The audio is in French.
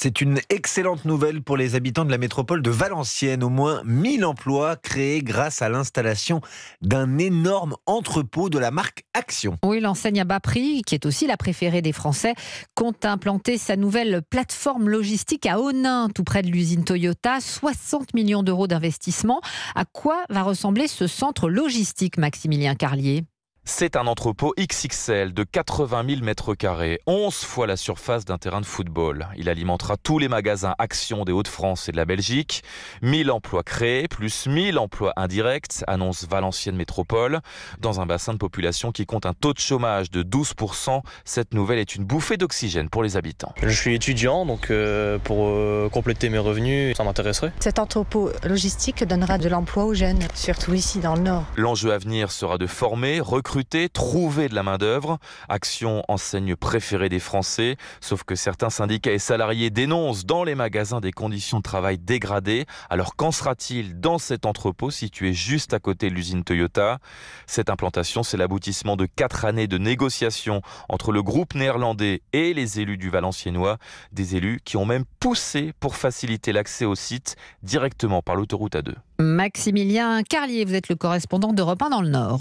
C'est une excellente nouvelle pour les habitants de la métropole de Valenciennes. Au moins 1000 emplois créés grâce à l'installation d'un énorme entrepôt de la marque Action. Oui, l'enseigne à bas prix, qui est aussi la préférée des Français, compte implanter sa nouvelle plateforme logistique à Onin, tout près de l'usine Toyota. 60 millions d'euros d'investissement. À quoi va ressembler ce centre logistique, Maximilien Carlier c'est un entrepôt XXL de 80 000 mètres carrés, 11 fois la surface d'un terrain de football. Il alimentera tous les magasins Action des Hauts-de-France et de la Belgique. 1000 emplois créés, plus 1000 emplois indirects, annonce Valenciennes Métropole. Dans un bassin de population qui compte un taux de chômage de 12%, cette nouvelle est une bouffée d'oxygène pour les habitants. Je suis étudiant, donc euh, pour euh, compléter mes revenus, ça m'intéresserait. Cet entrepôt logistique donnera de l'emploi aux jeunes, surtout ici dans le Nord. L'enjeu à venir sera de former, recruter trouver de la main-d'œuvre. Action enseigne préférée des Français, sauf que certains syndicats et salariés dénoncent dans les magasins des conditions de travail dégradées. Alors qu'en sera-t-il dans cet entrepôt situé juste à côté de l'usine Toyota Cette implantation, c'est l'aboutissement de quatre années de négociations entre le groupe néerlandais et les élus du Valenciennois, des élus qui ont même poussé pour faciliter l'accès au site directement par l'autoroute A2. Maximilien Carlier, vous êtes le correspondant d'Europe 1 dans le Nord.